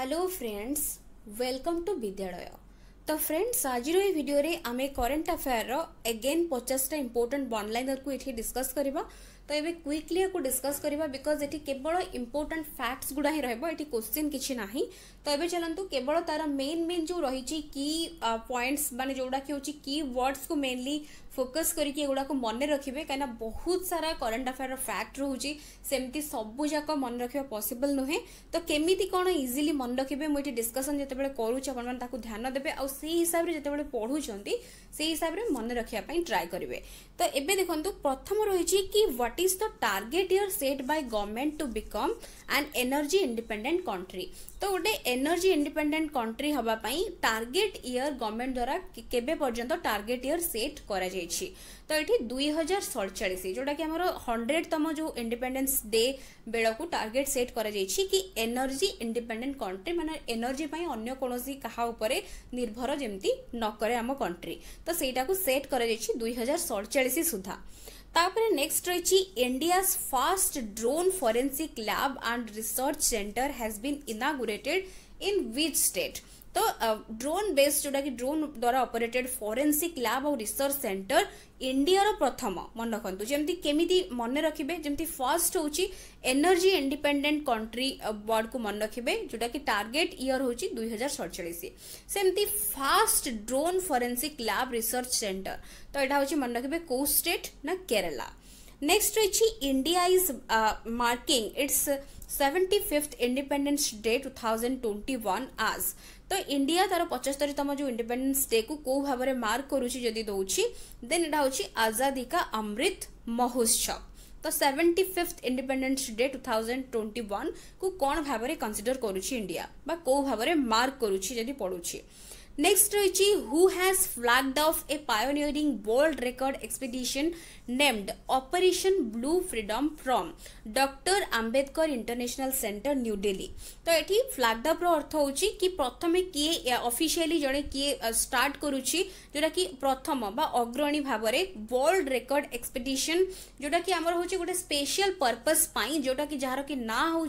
Hello friends welcome to ବିଦ୍ୟାଳୟ ତ friends ଆଜିର ଏହି ଭିଡ଼ିଓରେ ଆମେ କରେଣ୍ଟ ଆଫେୟାର୍ର ଏଗେନ୍ ପଚାଶଟା ଇମ୍ପୋର୍ଟାଣ୍ଟ ୱାନ୍ ଲାଇନର୍କୁ ଏଠି ଡିସ୍କସ୍ କରିବା তো ଏବେ କ୍ୱିକଲି ୟାକୁ ଡିସ୍କସ୍ କରିବା ବିକଜ୍ ଏଠି କେବଳ ଇମ୍ପୋର୍ଟାଣ୍ଟ ଫ୍ୟାକ୍ଟସ୍ ଗୁଡ଼ା ହିଁ ରହିବ ଏଠି କୋଶ୍ଚିନ୍ କିଛି ନାହିଁ ତ ଏବେ ଚାଲନ୍ତୁ କେବଳ ତା'ର ମେନ୍ ମେନ୍ ଯେଉଁ ରହିଛି କି ପଏଣ୍ଟସ୍ ମାନେ ଯେଉଁଗୁଡ଼ାକି ହେଉଛି କି ୱାର୍ଡ଼ସ୍କୁ ମେନ୍ଲି ଫୋକସ୍ କରିକି ଏଗୁଡ଼ାକୁ ମନେ ରଖିବେ କାହିଁକିନା ବହୁତ ସାରା କରେଣ୍ଟ ଆଫେୟାର୍ର ଫ୍ୟାକ୍ଟ ରହୁଛି ସେମିତି ସବୁଯାକ ମନେ ରଖିବା ପସିବଲ୍ ନୁହେଁ ତ କେମିତି କ'ଣ ଇଜିଲି ମନେ ରଖିବେ ମୁଁ ଏଠି ଡିସ୍କସନ୍ ଯେତେବେଳେ କରୁଛି ଆପଣମାନେ ତାକୁ ଧ୍ୟାନ ଦେବେ ଆଉ ସେଇ ହିସାବରେ ଯେତେବେଳେ ପଢ଼ୁଛନ୍ତି ସେଇ ହିସାବରେ ମନେ ରଖିବା ପାଇଁ ଟ୍ରାଏ କରିବେ ତ ଏବେ ଦେଖନ୍ତୁ ପ୍ରଥମ ରହିଛି କି what is the target year set by government to become an energy independent country तो गोटे energy independent country हवा पाई target year government द्वारा केबे पर्यंत target year set करा जाइछि तो एठी 2047 जोटा कि हमर 100 तम जो independence day बेला को target set करा जाइछि कि energy independent country माने energy पाई अन्य कोनोसी कहा ऊपरे निर्भर जेमती न करे हम कंट्री तो सेटा को सेट करा जाइछि 2047 सुधा তারপরে নেক্সট রয়েছে India's first drone forensic lab and research centre has been inaugurated in which state तो ड्रोन बेस्ड जोटा कि ड्रोन द्वारा ऑपरेटेड फोरेन्सिक लैब और रिसर्च सेंटर इंडिया रो प्रथम मन रखु जमी केमी मन रखिए जमी फर्स्ट हूँ एनर्जी इंडिपेंडेंट कंट्री वर्ड को मन रखिए जोटा कि टारगेट इयर हूँ दुई हजार सड़चाश सेमती first drone forensic lab research centre तो यहाँ हूँ मन रखिए कौ स्टेट ना केरला नेक्स्ट रही India is marking its seventy fifth independence day two thousand twenty आज তো ইন্ডিয়া তার পঁচাস্তরিতম যে ইন্ডিপেন্ডেন্স ডে কু কেউ ভাবে মার্ক করুছি যদি দৌছি দেন এটা হচ্ছে আজাদি কা অমৃত মহোৎসব তো seventy fifth independence day two thousand twenty one কু কোণ ভাবে কনসিডর করুছি ইন্ডিয়া বা কেউ ভাবে মার্ক করুছি যদি পড়ুছি नेक्स्ट रही who has flagged off a pioneering world record expedition named Operation Blue Freedom from doctor Ambedkar International Centre New Delhi तो ये फ्लाग्ड अफ्र अर्थ हो कि प्रथम किए अफिसीयली जड़े किए स्टार्ट कर प्रथम अग्रणी भाव में वर्ल्ड रेकर्ड एक्सपिडिशन जोटा कि आम हो गए स्पेशल पर्पज पाई जोटा कि जार कि ना हो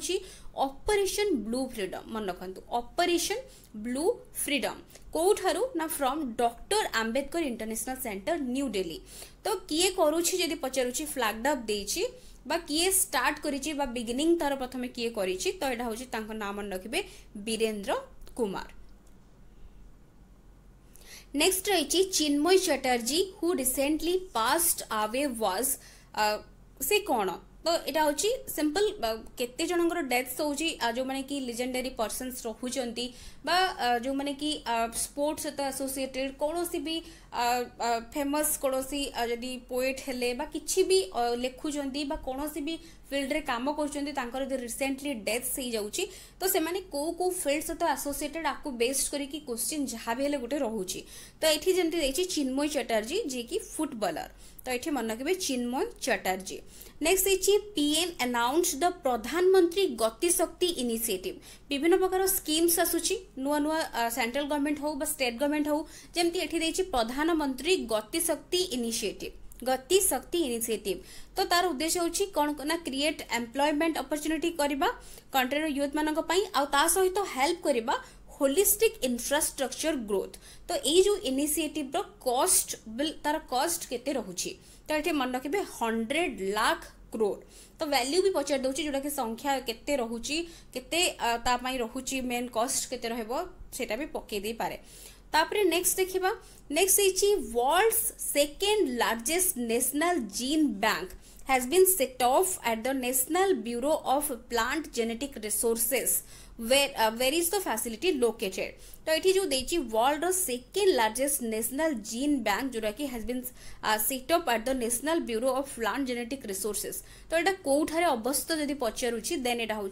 ଅପରେସନ୍ ବ୍ଲୁ ଫ୍ରିଡମ୍ ମନେ ରଖନ୍ତୁ ଅପରେସନ୍ ବ୍ଲୁ ଫ୍ରିଡମ୍ କେଉଁଠାରୁ ନା from doctor Ambedkar International Centre New Delhi ତ କିଏ କରୁଛି ଯଦି ପଚାରୁଛି ଫ୍ଲାଗଡାପ୍ ଦେଇଛି বা কিয়ে স্টার্ট করেছে বা বিগিনিং তার প্রথমে কিয়ে করেছে তো এটা হচ্ছে তাঁর নাম মনে রাখবে বীরেন্দ্র কুমার নেক্সট রয়েছে Chinmoy Chatterjee who recently passed away was সে কোণ ତ ଏଇଟା ହେଉଛି ସିମ୍ପଲ୍ କେତେ ଜଣଙ୍କର ଡେଥ୍ସ ହେଉଛି ଆଉ ଯେଉଁମାନେ କି ଲିଜେଣ୍ଡାରୀ ପର୍ସନ୍ସ ରହୁଛନ୍ତି ବା ଯେଉଁମାନେ କି ସ୍ପୋର୍ଟ୍ସ ସହିତ ଆସୋସିଏଟେଡ଼୍ କୌଣସି ବି ଫେମସ୍ କୌଣସି ଯଦି ପୋଏଟ୍ ହେଲେ ବା କିଛି ବି ଲେଖୁଛନ୍ତି ବା କୌଣସି ବି ଫିଲ୍ଡରେ କାମ କରୁଛନ୍ତି ତାଙ୍କର ଯଦି ରିସେଣ୍ଟଲି ଡେଥ୍ ହେଇଯାଉଛି ତ ସେମାନେ କେଉଁ କେଉଁ ଫିଲ୍ଡ ସହିତ ଆସୋସିଏଟେଡ୍ ଆକୁ ବେସ୍ଡ କରିକି କୋଶ୍ଚିନ୍ ଯାହା ବି ହେଲେ ଗୋଟେ ରହୁଛି ତ ଏଠି ଯେମିତି ଦେଇଛି ଚିନ୍ମୟ ଚାଟାର୍ଜୀ ଯିଏକି ଫୁଟବଲର୍ ତ ଏଠି ମନେ ରଖିବେ ଚିନ୍ମୟ ଚାଟାର୍ଜୀ ନେକ୍ସଟ ଦେଇଛି PM announce the Pradhan Mantri Gati Shakti initiative विभिन्न प्रकार স্কিমস आसूसी नुआ নূয়া সেন্ট্রাল गवर्नमेंट हूँ स्टेट गवर्नमेंट हूँ হোক যেমনি এটি দিয়েছি প্রধানমন্ত্রী গতিশক্তি ইনিসিয়েটিভ इनिशिएटिव तो तार उद्देश्य हूँ कौन ना क्रिएट एम्प्लयमेंट अपरच्युनिटी करवा कंट्रीर यूथ मान आउ सहित तो हेल्प करवा होलिस्टिक इनफ्रास्ट्रक्चर ग्रोथ तो ये जो इनिशिएटिव रो कॉस्ट बिल तार कॉस्ट के रहउछि तो ये मन रखे हंड्रेड लाख क्रोर तो वैल्यू भी पचार दूसरी जोटा कि संख्या के मेन कस्ट के रोटा भी पकईदी पारे तापर नेक्स्ट देखा नेक्स्ट हो world second largest national gene bank has been set off at the National Bureau of Plant Genetic Resources where uh, where is the facility तो ये जो देखिए world second largest national gene bank जोटा कि has been set up at the National Bureau of Plant Genetic Resources तो यहाँ कौठार अवस्थित जब पचारूँ देन यहाँ हूँ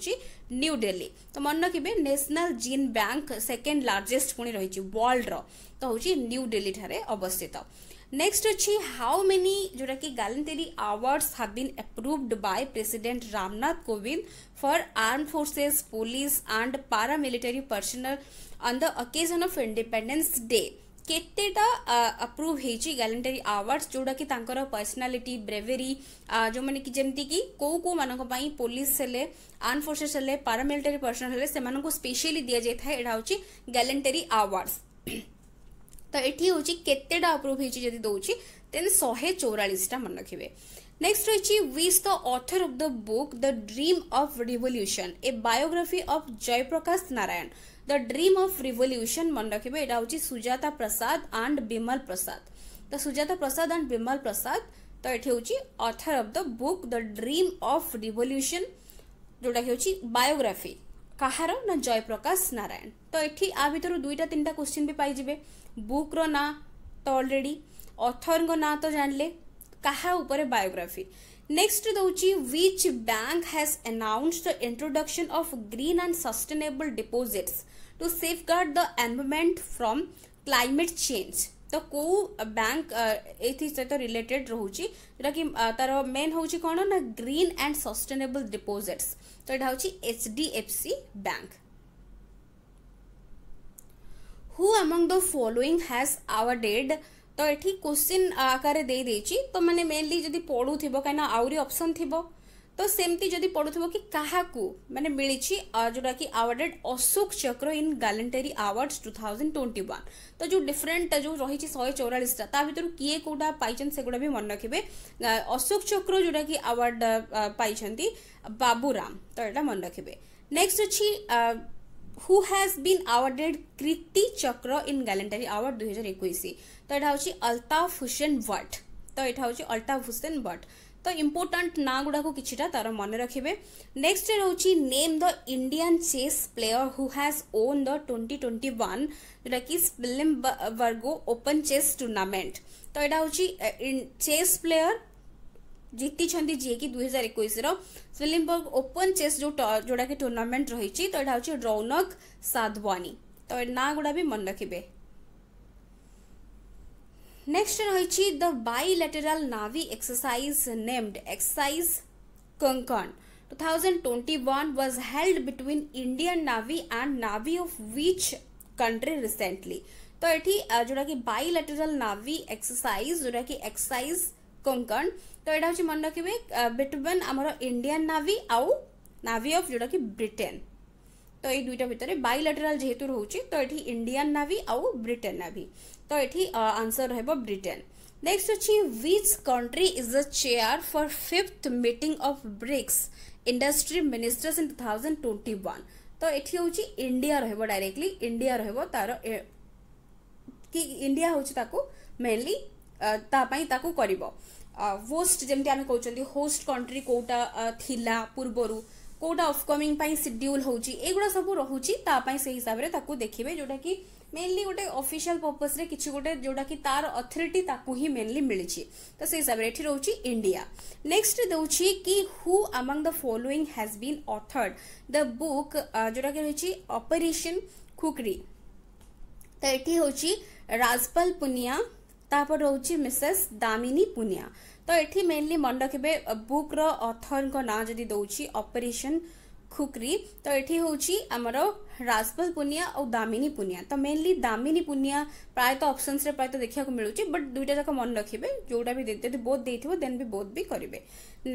न्यू दिल्ली तो मन रखिए national gene bank second largest पुणी रही वर्ल्ड तो हूँ न्यू दिल्ली ठार अवस्थित नेक्स्ट अच्छी हाउ मेनी जोटा कि gallantry awards have been approved by President Ramnath Kovind for arm forces police and paramilitary personnel on the occasion of independence day केतेटा अप्रूव होती गालेंटारी आवार्डस जोटा कि पर्सनालीटी ब्रेवेरी जो मैंने कि जमती कि कौ कौ मानक पुलिस हेले आर्म फोर्सेस हेले पारामिलिटारी पर्सनल हेले स्पेशली दि जाए यहाँ हूँ गालेंटारी आवार्डस तो ये हूँ केत अप्रूव होती दौर तेन शहे चौरालीसटा मन रखिए नेक्स्ट रही who's the author of the book the dream of revolution a biography of Jayaprakash Narayan the dream of revolution मन रखिए यहाँ हूँ सुजाता प्रसाद एंड विमल प्रसाद तो सुजाता प्रसाद आंड विमल प्रसाद तो ये हूँ author of the book the dream of revolution जोटा कि हूँ बायोग्राफी कहार ना जयप्रकाश नारायण तो ये आ भर दुईटा तीन टाइम क्वेश्चन भी पाई बुक रो ना तो अलरेडी ऑथर को ना तो जान कहा क्या बायोग्राफी नेक्स्ट दूची which bank has announced the introduction of green and sustainable deposits to safeguard the environment from climate change तो कौ बैंक सहित रिलेटेड रोचे जोटा कि तार मेन हूँ कौन ना ग्रीन एंड सस्टेनेबल डिपोजिट्स तो यहाँ हूँ H D F C bank who among the following has awarded तो ये क्वेश्चन आकार तो मैंने मेनली जब पढ़ु थो कहीं आवरी ऑप्शन थी तो सेमती जब पढ़ु थो कि मैंने मिली जोटा कि awarded Ashoka Chakra in gallantry awards two thousand twenty one तो जो डिफरेन्ट जो रही शहे चौरासटा ता भर किए कौटा पाइं से गुड़ा भी मन रखे अशोक चक्र जोटा अवार्ड आवार्ड बाबूराम तो यहाँ मन रखे नेक्स्ट अच्छी हु हाज बीन आवार्डेड कृति चक्र इन गैलेटरी आवार्ड दुई हजार एक तो यहाँ हूँ अल्ताफ हुसेन भट्ट तो यहाँ हूँ अल्ताफ हुसेन भट्ट तो इम्पोर्टाट ना गुडा कि मन रखे नेक्स्ट रोच name the Indian chess player who has won the twenty twenty one जोटा कि स्पिलिम वर्गो ओपन चेस टूर्णमेंट तो यहाँ हूँ चेस प्लेयर जीति जी कि दुई हजार एक स्विलिमबर्ग ओपन चेस जो जोड़ा कि टूर्नामेंट रही तो यहाँ हूँ रौनक साधवानी तो ना गुड़ा भी मन रखे नेक्स्ट रही the bilateral navy exercise named exercise Konkan 2021 was held between Indian navy and navy of which country recently तो ये जोड़ा कि बैलेटेराल नावी एक्सरसाइज जोड़ा कि एक्सरसाइज कोंकण तो यहाँ हूँ मन रखे बिटवेन आम इंडियान नावी आउ नावी अफ जोटा कि ब्रिटेन तो ये दुईटा भितर बैलेटेराल जेहेतु रोच तो ये इंडियान नावी आउ ब्रिटेन नावी तो ये आंसर रहा ब्रिटेन नेक्स्ट अच्छे which country is a chair for fifth meeting of BRICS industry ministers in two thousand twenty one तो ये हूँ इंडिया रहा डायरेक्टली इंडिया रहा तार कि इंडिया हूँ मेनली कर वोस्ट जमी आम कौन होस्ट कंट्री कौटा थी पूर्वर कौटा अफकमिंग सिड्यूल हो गुड़ा सब रही से हिसाब से देखिए जोटा कि मेनली गोटे अफिशियाल पर्पस कि गोटे जोटा कि तार अथरीटी ही मेनली मिली तो से हिसाब से इंडिया नेक्स्ट दूसरी कि who among the following has been authored the book जोटा कि रही अपरेसन खुकरी तो ये हूँ राजपाल पुनिया तापर रोच मिसेस दामिनी पुनिया तो ये मेनली मन रखे बुक रथर ना जी दौर अपरेसन खुक्री तो ये हूँ आमर राजपल पुनिया और दामिनी पुनिया तो मेनली दामिनी पुनिया प्रायत अपसन प्रायत देखा मिलूँ बट दुईटा जाक मन रखे जो भी देते दे, बोध भी बोध भी करेंगे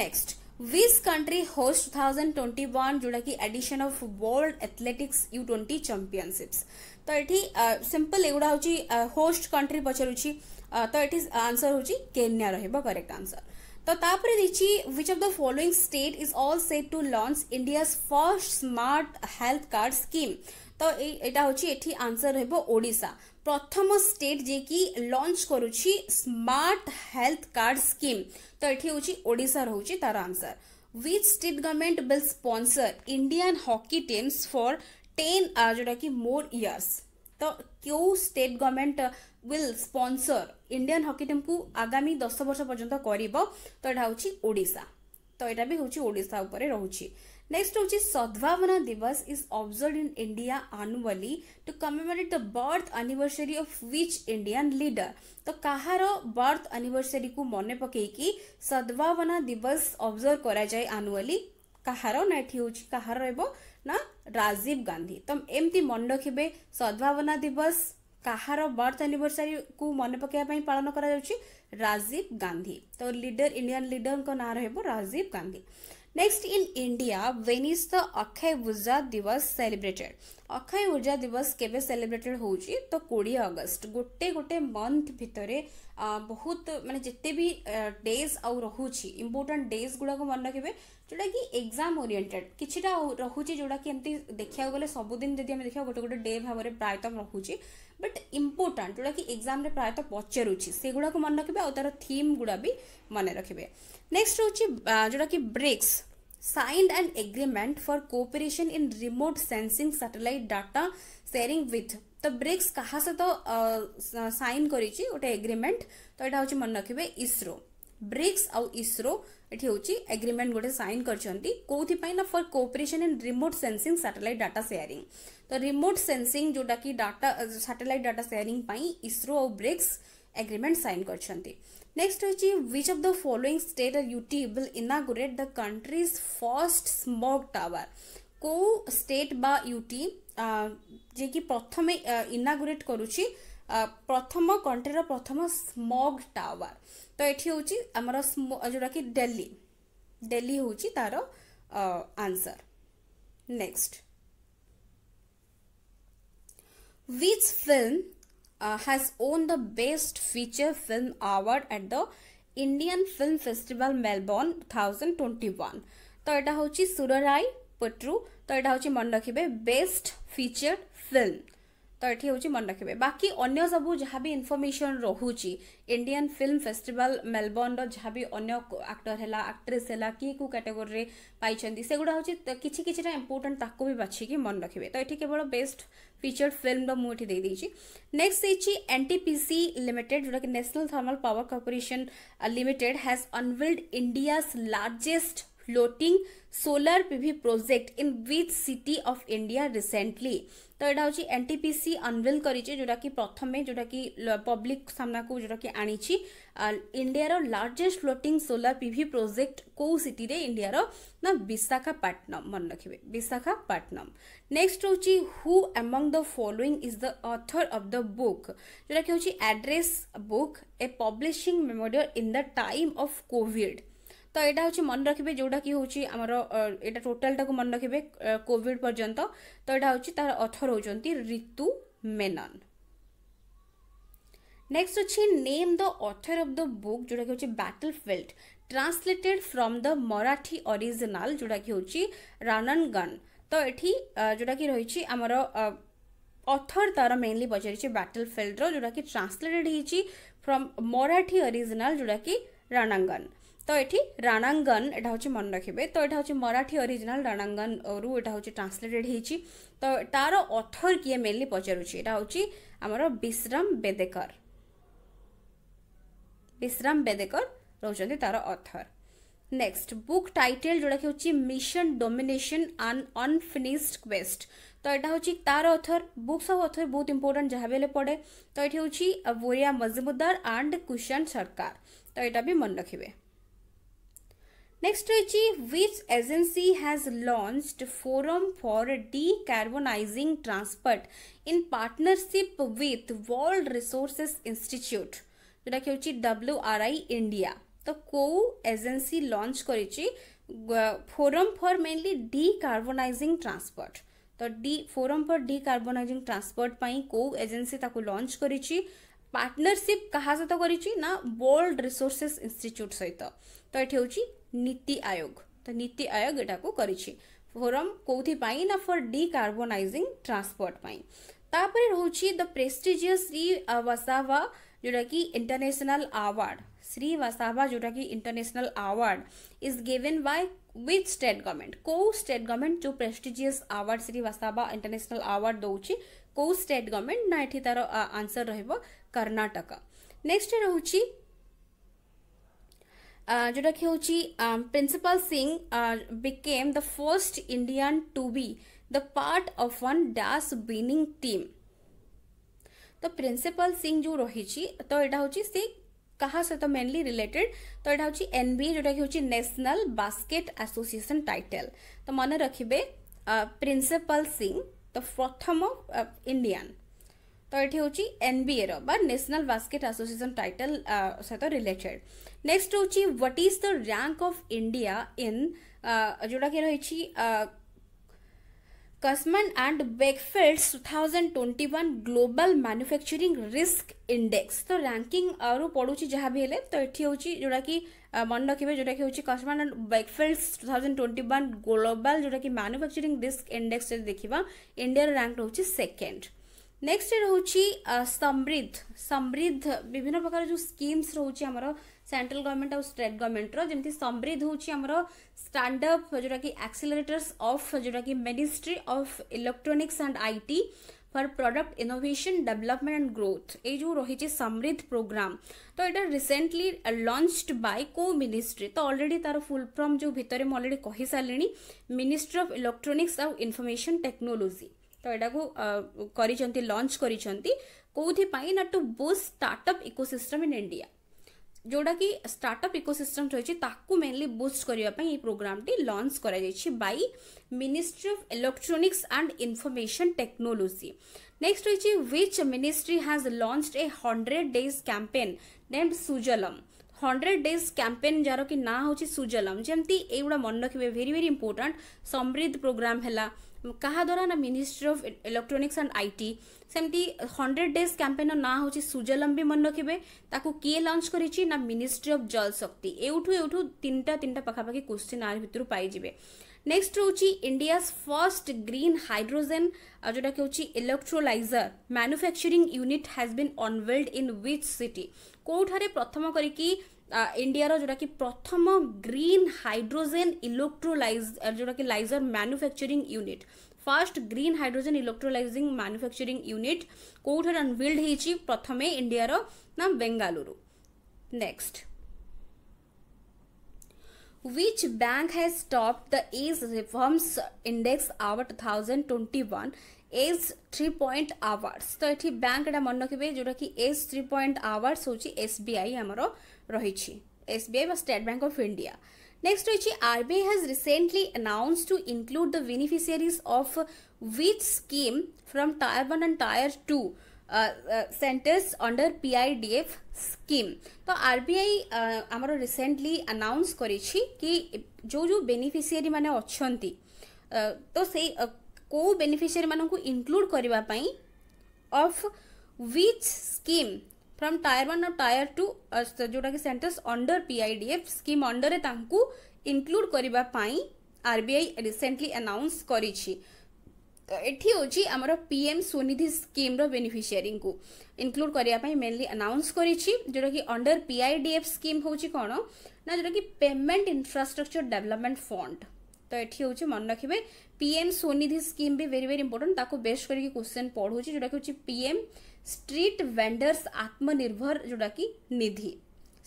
next which country host two thousand twenty one जोटा कि edition of world athletics U twenty championships तो ये सिंपल एगुड़ा हूँ होस्ट कंट्री पचारूँ तो ये आंसर हूँ केन्या ररेक्ट आंसर तो तापर देखिए which of the following state is all set to launch India first smart health card scheme तो यहाँ हूँ ये आंसर रोडा प्रथम स्टेट जे कि लॉन्च करुच्ची स्मार्ट हेल्थ कार्ड स्कीम तो ये हूँ ओडा रोच तार answer which state government will sponsor Indian hockey team for ten जोटा कि मोर इयर्स तो क्यों state government will sponsor Indian hockey team को आगामी दस वर्ष पर्यटन कर तो यहाँ होड़शा तो यहाँ भी हूँ ओडा उपर रही नेक्स्ट हूँ Sadbhavana Diwas is observe in India annually to commemorate the birth anniversary of which Indian leader तो कहार बर्थ एनिवर्सरी को मन पक सद्भावना दिवस ऑब्जर्व करा जाए आनुअली कहार ना ये हूँ कहार ना राजीव गांधी तो एमती मन रखे सद्भावना दिवस कहार बर्थ एनिभर्सरी को मन पकड़ पालन कर राजीव गांधी तो लीडर इंडियन लीडर ना रहा Rajiv Gandhi next in India when is the Akshay Urja Diwas celebrated Akshay Urja दिवस केवे सेलिब्रेटेड हो तो कोड़े अगस्ट गोटे गोटे मंथ भितर बहुत मानते जिते भी डेज आ रोच इम्पोर्टाट डेज गुड़ाक मन रखे जोटा कि एग्जाम ओरिएंटेड किसी रोचे जोटा कि देखा गलत सब जब देखा गोटे गोटे डे भाव में प्रायत रखुच्छे बट इम्पोर्टाट जोड़ा कि एग्जाम प्रायत पचारूँ से गुड़ाक मन रखे और तार थीम गुड़ा भी मन रखे नेक्स्ट रोच जोटा कि BRICS signed and agreement for cooperation in remote sensing satellite data sharing with तो ब्रिक्स क्या सहित सैन कर एग्रीमेंट तो यहाँ हूँ मन रखे इसरो ब्रिक्स आउ इसरो हूँ एग्रीमेंट गोटे सैन कर ना for cooperation in remote sensing satellite data sharing तो रिमोट सेनसींग जोटा कि data satellite data sharing ISRO और ब्रिक्स एग्रीमेंट सैन कर नेक्स्ट हूँ which of the following state यूट्यूब will inaugurate the country's first smoke tower कौ स्टेट बा यूटी जे कि प्रथम इनाग्रेट कर प्रथम कंट्री प्रथम स्मोक टावर तो ये हूँ जोटा कि डेली डेली हूँ तार answer next which film has won the best feature film award at the Indian Film Festival Melbourne 2021 तो यहाँ हूँ सुरराई पटरू तो यहाँ हूँ मन रखिए बेस्ट फीचर फिल्म तो ये हूँ मन रखे बाकी अन्य सब जहाँ भी इनफर्मेसन रोच इंडियान फिल्म फेस्टिवल मेलबर्न रहा भी अन्य आक्टर है आक्ट्रेस है कि कौ कैटेगोरी पाई से गुड़ा हूँ किसी किसी इंपोर्टाट ताक भी बाछिक मन रखे तो ये केवल बेस्ट फीचर फिल्म मुझे दे दीजिए नेक्स्ट है एनटीपीसी लिमिटेड जोटा कि National Thermal Power Corporation Limited has unveiled India largest floating solar PV project in which city of India recently तो यहाँ हूँ N T P C unveil करोटा प्रथम जोटा कि पब्लिक सामना को जोटा कि आनी India largest floating solar PV project कौ सिटी रे इंडिया ना विशाखापाटनम मन रखिए विशाखापाटनम नेक्स्ट हूँ who among the following is the author of the book जोटा कि हूँ address book a publishing memorial in the time of COVID তো এটা হচ্ছে মনে রাখবে যেটা কি হচ্ছে আমার এটা টোটালটাকে মনে রাখবে কোভিড পর্যন্ত তো এটা হচ্ছে তার অথর হচ্ছেন ঋতু মেনন নেক্সট হচ্ছে name the author of the book যেটা কি হচ্ছে battlefield translated from the Marathi original যেটা কি হচ্ছে রাননগন তো এটি যেটা কি রয়েছে আমার অথর তার মেনলি পচারিছে ব্যাটল ফিল্ডর যেটা কি ট্রান্সলেটেড হয়েছি ফ্রম মরাঠি অরিজিনাল যেটা কি রানাঙ্গন তো এটি রানাঙ্গন এটা হচ্ছে মনে রাখবে তো এটা হচ্ছে মরাঠি অরিজিনাল রানাঙ্গন রু এটা হচ্ছে ট্রান্সলেটেড হয়েছি তো তার অথর কিয়ে মেনলি পচারুছি এটা হচ্ছে আমার বিশ্রাম বেদেকর বিশ্রাম বেদেকর রয়েছেন তার অথর নেক্সট বুক টাইটেল যেটাকি হচ্ছে mission domination an unfinished quest তো এটা হচ্ছে তার অথর বুকস অফ অথর বহুত ইম্পর্টাট যা বেলে পড়ে তো এটি হচ্ছে ওরিয়া মজমুদার আন্ড কুশন সরকার তো এটা বি মনে রাখবে नेक्स्ट रही which agency has launched forum for decarbonising transport in partnership with World Resources Institute जोटा कि हूँ डब्ल्यू आर आई इंडिया तो कौ एजेन्सी लंच कर forum for mainly decarbonising transport तो the forum for decarbonising transport पर कौ एजेन्सी लंच कर ପାର୍ଟନରସିପ୍ କାହା ସହିତ କରିଛି ନା ୱାର୍ଲଡ ରିସୋର୍ସେସ୍ ଇନଷ୍ଟିଚ୍ୟୁଟ୍ ସହିତ ତ ଏଠି ହେଉଛି ନୀତି ଆୟୋଗ ତ ନୀତି ଆୟୋଗ ଏଟାକୁ କରିଛି ଫୋରମ୍ କେଉଁଥିପାଇଁ ନା ଫର୍ ଡିକାର୍ବୋନାଇଜିଂ ଟ୍ରାନ୍ସପୋର୍ଟ ପାଇଁ ତାପରେ ରହୁଛି ଦ ପ୍ରେଷ୍ଟିଜିୟସ୍ ଶ୍ରୀ ୱାସାଭା ଯେଉଁଟାକି ଇଣ୍ଟରନ୍ୟାସନାଲ୍ ଆୱାର୍ଡ଼ ଶ୍ରୀ ୱାସାଭା ଯେଉଁଟାକି international award is given by with state government କେଉଁ ଷ୍ଟେଟ୍ ଗଭର୍ଣ୍ଣମେଣ୍ଟ ଯେଉଁ prestigious award Shri Vasava international award ଦେଉଛି କେଉଁ ଷ୍ଟେଟ୍ ଗଭର୍ଣ୍ଣମେଣ୍ଟ ନା ଏଠି ତାର ଆନ୍ସର ରହିବ कर्णाटक नेक्स्ट रही जोटा कि हूँ Princepal Singh became the first Indian to be the part of one dash winning team तो प्रिंसिपल सिंह जो रही तो यहाँ हूँ से कह सहित मेनली रिलेटेड तो यहाँ हूँ एनबीए जोटा हूँ नेशनल बास्केट एसोसिएशन टाइटल तो मन रखिए प्रिंसिपल सिंह तो प्रथम इंडियान तो ये हूँ NBA national basket association title सहित रिलेटेड नेक्स्ट हूँ what is the rank of India in जोड़ा कि रही Cushman and Wakefield two thousand twenty one global manufacturing risk index तो रैंकिंग रू पड़ू जहाँ भी हेल्ले तो ये हूँ जोड़ा कि मन रखिए जोटा कि हूँ Cushman and Wakefield two thousand twenty one global जोटा कि मानुफैक्चरी रिस्क इंडेक्स देखा इंडिया रैंक रोचे सेकेंड नेक्स्ट रोच समृद्ध समृद्ध विभिन्न प्रकार जो स्कीम्स रोचे आमर सेंट्रल गवर्नमेंट और स्टेट गवर्नमेंट रमी समृद्ध आम स्टाणअप जोटा कि एक्सिलरेटर्स अफ जोटा कि ministry of electronics and IT for product innovation development and growth ये जो रही समृद्ध प्रोग्राम तो यहाँ रिसेंटली लंचड बाय को मिनिस्ट्री तो अलरेडी तार फुल फर्म जो भितर मुझे अलरेडी कही सारे मिनिस्ट्री अफ इलेक्ट्रोनिक्स आउ इनफर्मेशन टेक्नोलोजी ତ ଏଟାକୁ କରିଛନ୍ତି ଲଞ୍ଚ କରିଛନ୍ତି କେଉଁଥିପାଇଁ ନା to boost startup ecosystem in India ଯେଉଁଟାକି ଷ୍ଟାର୍ଟଅପ୍ ଇକୋସିଷ୍ଟମ୍ ରହିଛି ତାକୁ ମେନଲି ବୁଷ୍ଟ କରିବା ପାଇଁ ଏହି ପ୍ରୋଗ୍ରାମଟି ଲଞ୍ଚ କରାଯାଇଛି by ministry of electronics and information technology next ରହିଛି which ministry has launch a hundred days campaign named Sujalam hundred days campaign ଯାହାର କି ନାଁ ହେଉଛି ସୁଜଲମ୍ ଯେମିତି ଏଇଗୁଡ଼ା ମନେ ରଖିବେ very very important Samridh program ହେଲା କାହା ଦ୍ୱାରା ନା ministry of electronics and IT ସେମିତି ହଣ୍ଡ୍ରେଡ଼ ଡେଜ୍ କ୍ୟାମ୍ପେନ୍ର ନାଁ ହେଉଛି ସୁଜଲମ୍ ବି ମନେ ରଖିବେ ତାକୁ କିଏ ଲଞ୍ଚ କରିଛି ନା ମିନିଷ୍ଟ୍ରି ଅଫ୍ ଜଳ ଶକ୍ତି ଏଉଠୁ ଏଉଠୁ ତିନିଟା ତିନିଟା ପାଖାପାଖି କୋଶ୍ଚିନ୍ ଆରି ଭିତରୁ ପାଇଯିବେ नेक्स्ट हूँ इंडिया फर्स्ट ग्रीन हाइड्रोजेन जोटा हूँ electrolyser manufacturing unit has been unveiled in which city कौठार प्रथम कर इंडिया जोटा कि प्रथम ग्रीन हाइड्रोजेन इलेक्ट्रोलाइज जोटा कि लाइजर manufacturing unit first green hydrogen electrolysing manufacturing unit কোথায় আনভিল্ড হয়েছি প্রথমে ইন্ডিয়ার না next Which bank has topped the ACE reforms index award 2021 as 3.0 point awards তো bank ব্যাঙ্কটা মনে রাখবে 3 point থ্রি পয়েন্ট SBI হচ্ছে এসবিআই আমার রয়েছে এসবিআই বা state bank Next to RBI has recently announced to include the beneficiaries of which scheme from Tier 1 and Tier 2 centres under P I D F scheme तो R B I आम recently announce कर जो जो बेनिफिसीयरी मैंने अच्छा तो से कौ बेनिफिसीयरी मानक इनक्लूड करने of which scheme from tier one और टायर टू जोटा कि centres under P I D F scheme under include करने R B I recently announce कर एटी आमर पीएम स्वनिधि स्कीम्र बेनिफिशरी को इनक्लूड करने मेनली अनाउंस कर अंडर पीआईडीएफ स्कीम हूँ कौन ना जो पेमेंट इनफ्रास्ट्रक्चर डेवलपमेंट फंड तो ये हूँ मन रखिए पीएम स्वनिधि स्कीम भी वेरी वेरी इंपोर्टेंट ताको बेस्ट करके क्वेश्चन पढ़ू जोटा कि पीएम स्ट्रीट वेडर्स आत्मनिर्भर जोटा कि निधि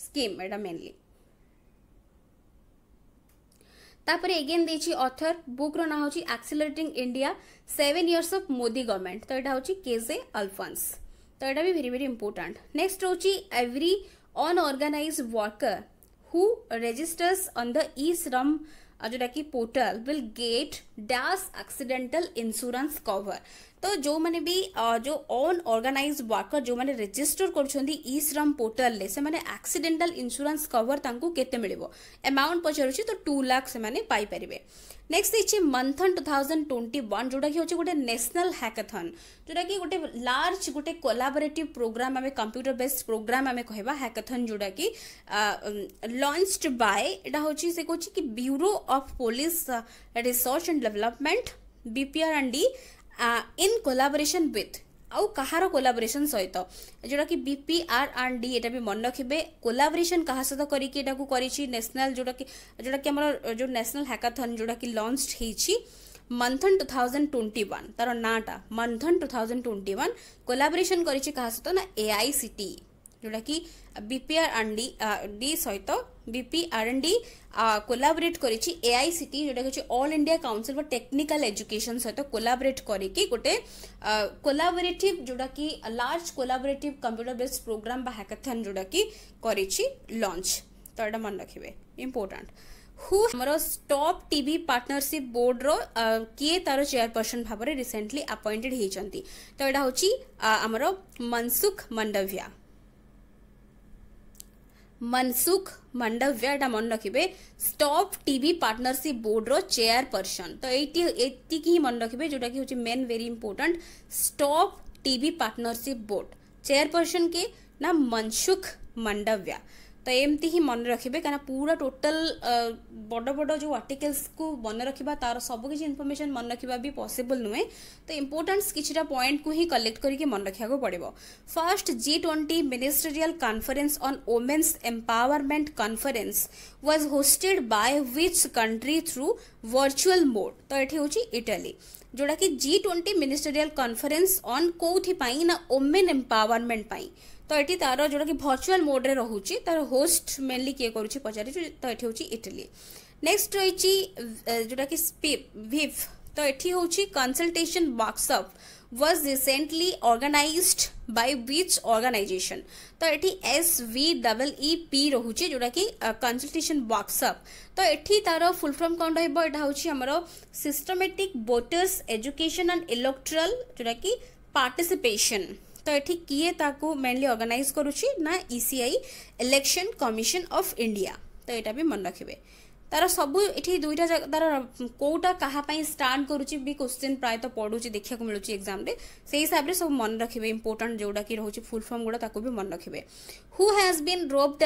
स्कीम एटा मेनली तापर एगेन बुक बुक्र ना हूँ accelerating India seven years of Modi government तो यहाँ हूँ केजे अल्फन्स तो यहाँ भी भेरी भेरी इंपोर्टाट नेक्स्ट रोच every unorganised worker who registers on the e Shram जोटा कि पोर्टाल विल गेट डास्क आक्सीडेटाल इन्सुरांस कवर तो जो मैंने भी जो अनऑर्गानाइज वर्कर जो मैंने रेजिस्टर करछंदी ई श्रम पोर्टल से मैंने एक्सीडेंटल इंश्योरेंस कवर तांकू केते मिलबो अमाउंट पचरो छी तो 2 लाख से मैंने पाई परबे नेक्स्ट इछि मंथन 2021 जोडा कि होछि गोटे नेशनल हैकाथॉन जोडा कि गोटे लार्ज गोटे कोलैबोरेटिव प्रोग्राम आमे कंप्यूटर बेस्ड प्रोग्राम आमे कहबा हैकाथॉन जोडा कि लॉन्च्ड बाय एडा होछि से कोछि कि bureau of police research and development BPRND in collaboration with ଆଉ କାହାର କୋଲାବରେସନ୍ ସହିତ ଯେଉଁଟାକି ବିପି ଆର୍ ଆଣ୍ଡ ଡି ଏଇଟା ବି ମନେ ରଖିବେ କୋଲାବରେସନ୍ କାହା ସହିତ କରିକି ଏଟାକୁ କରିଛି ନ୍ୟାସନାଲ୍ ଯେଉଁଟାକି ଯେଉଁଟାକି ଆମର ଯେଉଁ ନ୍ୟାସନାଲ୍ ହ୍ୟାକାଥନ୍ ଯେଉଁଟାକି ଲଞ୍ଚ ହେଇଛି Manthan two thousand twenty one ତାର ନାଁଟା Manthan two thousand twenty one collaboration କରିଛି କାହା ସହିତ ନା ଏ ଆଇ ସି ଟି ଯେଉଁଟାକି ବିପିଆର୍ ଆଣ୍ଡ ଡି ଡି ସହିତ BP R and D collaborate कर एआईसीटी जो all India council for technical education सहित कोलाबरेट करके गोटे कोलाबरेटिव जोटा कि large collaborative computer based program hackathon जोटा कि लंच तो ये मन रखिए इंपोर्टाट हू आमर स्टप टी पार्टनरसीप बोर्ड रे तार चेयरपर्सन भाव रिसेंटली आपइंटेड होती तो यहाँ हूँ आमर मनसुख मंडविया मनसुख मांडव्या मन रखे स्टप टी पार्टनरशिप बोर्ड रेयरपर्सन तो ये मन रखे जो main very important stop TB partnership board chairperson के ना मनसुख मांडव्या तो एमती ही मन रखिए कहीं पूरा टोटल बड़ बड़ जो आर्टिकल्स को मन रखा तार सबकि इनफर्मेसन मन रखा भी पसिबल नुहे तो इंपोर्टान्स कि पॉइंट को ही कलेक्ट करके मन रखा पड़ो first G twenty ministerial conference on women's empowerment conference was hosted by which country through virtual mode तो ये हूँ इटाली जोड़ा कि जी ट्वेंटी मिनिस्टरियाल कन्फरेन्स अन् कौन ना ओमेन एम्पावरमेंट तो ये तार जो भर्चुआल मोड्रे रोच तार होस्ट मेनली किए कर पचार तो ये हूँ इटली नेक्स्ट रही जोटा कि भिफ तो ये हूँ consultation workshop was recently organise by which organisation तो ये S V double E P रोचे जोटा कि कनसल्टेसन वर्कसअप तो ये तार फुल फर्म कौन रहा हूँ आम systematic voters education and electoral जोटा कि पार्टिसिपेशन तो ये किए मेनली अर्गानाइज करुच्ची ECI election commission of India तो यहाँ भी मन रखे तार सब ये दुईटा जगह तार कौटा कापी स्टाण कर क्वेश्चन प्रायत पढ़ू देखा मिलूँ एक्जाम से हिसाब से सब मन रखे इंपोर्टाट जोटा कि रोचे फुल फर्म गुड़ा भी मन रखे who has been roped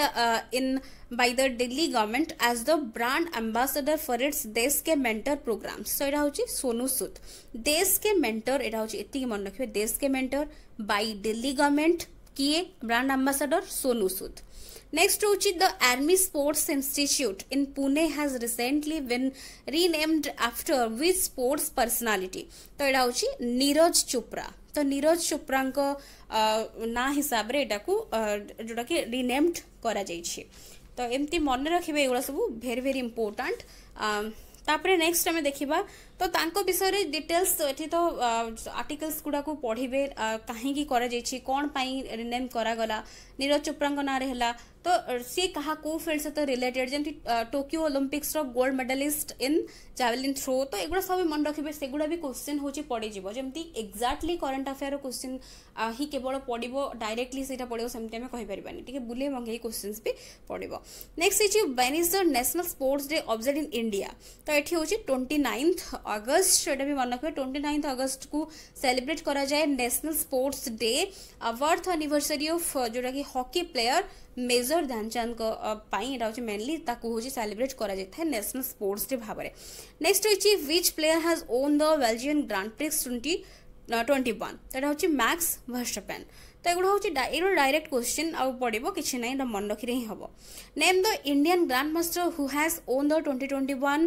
in by the Delhi government as the brand ambassador for its Desh Ke mentor programme सो यहाँ हूँ सोनू सुत देश के मेन्टर यहाँ हूँ इतनी मन रखे Desh Ke mentor by Delhi government किए brand ambassador Sonu Sood Next, Ruchi, the Army Sports Institute in Pune has recently been renamed after which sports personality? ତ ଏଇଟା ହେଉଛି ନିରଜ ଚୋପ୍ରା ତ ନିରଜ ଚୋପ୍ରାଙ୍କ ନାଁ ହିସାବରେ ଏଟାକୁ ଯେଉଁଟାକି ରିନେମ୍ଡ କରାଯାଇଛି ତ ଏମିତି ମନେ ରଖିବେ ଏଗୁଡ଼ା ସବୁ ଭେରି ଭେରି ଇମ୍ପୋର୍ଟାଣ୍ଟ ତାପରେ ନେକ୍ସଟ ଆମେ ଦେଖିବା तो विषय डिटेल्स ये तो आर्टिकल्स गुड़ाक पढ़े कहीं कौन रिनेम करागला नीरज चोप्रा ना है तो सी क्या फिल्ड सहित रिलेटेड जमी Tokyo Olympics gold medalist in javelin throw तो एगुड़ा सब मन रखिए से गुड़ा भी क्वेश्चन हूँ पड़ीजी जमी एक्जाक्टली करेन्ट अफेयर क्वेश्चन ही केवल पड़ो डायरेक्टली सही पड़ो सेमें कहीपरबानी टी बुले मंगे क्वेश्चन भी पड़ो नेक्स्ट हो when is the national sports day observe in India तो ये हूँ ट्वेंटी नाइन्थ अगस्ट सेटा मन रखे ट्वेंटी नाइन्थ अगस्ट को सेलिब्रेट कराए नेशनल स्पोर्ट्स डे अवार्थ एनिभर्सरी अफ जोटा कि हकी प्लेयर मेजर ध्यानचंद ये uh, मेनली हूँ सेलिब्रेट करेसनाल स्पोर्ट्स डे भाव में नेक्स्ट रही which player has won the Belgian grand prix twenty twenty one से मैक्स वर्षपैन ତ ଏଗୁଡ଼ା ହେଉଛି ଏଗୁଡ଼ା ଡାଇରେକ୍ଟ କ୍ୱେଶ୍ଚିନ୍ ଆଉ ପଡ଼ିବ କିଛି ନାହିଁ ଏଇଟା ମନେ ରଖିଲେ ହିଁ ହେବ name the Indian grand master who has won the twenty twenty one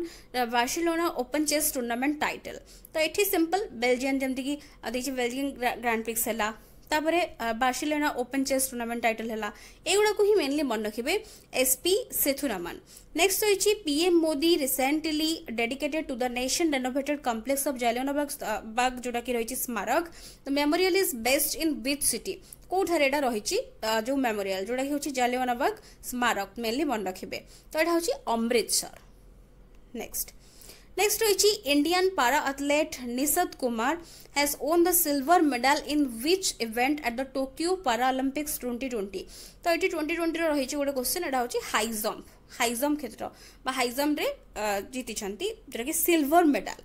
Barcelona open chess tournament title ତ ଏଠି ସିମ୍ପଲ୍ ବେଲଜିୟମ୍ ଯେମିତିକି ଦେଇଛି ବେଲଜିୟମ୍ ଗ୍ରାଣ୍ଡ ପ୍ରିକ୍ସ ହେଲା ତାପରେ Barcelona open chess tournament title ହେଲା ଏଗୁଡ଼ାକୁ ହିଁ ମେନ୍ଲି ମନେ ରଖିବେ ଏସ୍ପି ସେଥୁରାମାନ ନେକ୍ସଟ ରହିଛି PM Modi recently dedicated to the nation renovated complex of Jallianwala Bagh ଯେଉଁଟାକି ରହିଛି ସ୍ମାରକ the memorial is based in which city କେଉଁଠାରେ ଏଇଟା ରହିଛି ଯେଉଁ ମେମୋରିଆଲ ଯେଉଁଟାକି ହେଉଛି ଜାଲିୟନବାଗ ସ୍ମାରକ ମେନ୍ଲି ମନେ ରଖିବେ ତ ଏଇଟା ହେଉଛି Amritsar next Next Ruchi, Indian para-athlete Nisat Kumar has won the silver medal in which event at the Tokyo Paralympics 2020? ତ ଏଠି ଟ୍ୱେଣ୍ଟି ଟ୍ୱେଣ୍ଟିର ରହିଛି ଗୋଟେ କ୍ୱେଶ୍ଚିନ୍ ଏଇଟା ହେଉଛି ହାଇ ଜମ୍ପ ହାଇ ଜମ୍ପ କ୍ଷେତ୍ର ବା ହାଇ ଜମ୍ପରେ ଜିତିଛନ୍ତି ଯେଉଁଟାକି ସିଲଭର ମେଡାଲ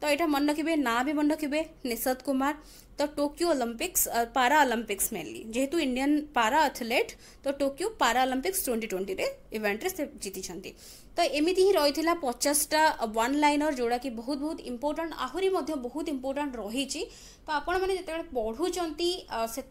ତ ଏଇଟା ମନେ ରଖିବେ ନାଁ ବି ମନେ ରଖିବେ ନିଶତ କୁମାର तो Tokyo Olympics para Olympics mainly जेहेतु इंडियन पारा आथलेट तो Tokyo para Olympics twenty twenty इवेंट्रे से जीति तो एमती ही रही है पचासटा वन लाइनर जोड़ा कि बहुत बहुत इम्पोर्टाट आहरी बहुत इम्पोर्टाट रही तो आपण मैंने जिते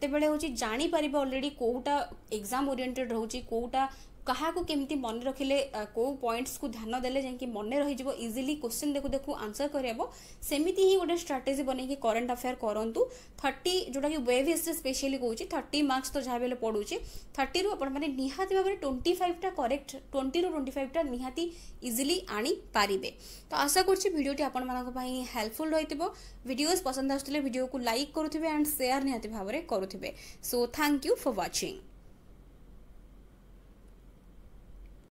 पढ़ुं से जापर अलरेडी कौटा एक्जाम ओरिएंटेड रोचे कौटा କାହାକୁ କେମିତି ମନେ ରଖିଲେ କେଉଁ ପଏଣ୍ଟସ୍କୁ ଧ୍ୟାନ ଦେଲେ ଯାଇକି ମନେ ରହିଯିବ ଇଜିଲି କ୍ୱେଶ୍ଚିନ୍ ଦେଖୁ ଦେଖୁ ଆନ୍ସର୍ କରିହେବ ସେମିତି ହିଁ ଗୋଟେ ଷ୍ଟ୍ରାଟେଜି ବନେଇକି କରେଣ୍ଟ ଆଫେୟାର କରନ୍ତୁ ଥର୍ଟି ଯେଉଁଟାକି ୱେଭେସ୍ରେ ସ୍ପେଶିଆଲି କହୁଛି ଥାର୍ଟି ମାର୍କସ୍ ତ ଯାହା ବି ହେଲେ ପଡ଼ୁଛି ଥାର୍ଟିରୁ ଆପଣମାନେ ନିହାତି ଭାବରେ ଟ୍ୱେଣ୍ଟି ଫାଇଭ୍ଟା କରେକ୍ଟ ଟ୍ୱେଣ୍ଟିରୁ ଟ୍ୱେଣ୍ଟି ଫାଇଭ୍ଟା ନିହାତି ଇଜିଲି ଆଣିପାରିବେ ତ ଆଶା କରୁଛି ଭିଡ଼ିଓଟି ଆପଣମାନଙ୍କ ପାଇଁ ହେଲ୍ପଫୁଲ୍ ରହିଥିବ ଭିଡ଼ିଓଜ୍ ପସନ୍ଦ ଆସୁଥିଲେ ଭିଡ଼ିଓକୁ ଲାଇକ୍ କରୁଥିବେ ଆଣ୍ଡ ସେୟାର ନିହାତି ଭାବରେ କରୁଥିବେ so thank you for watching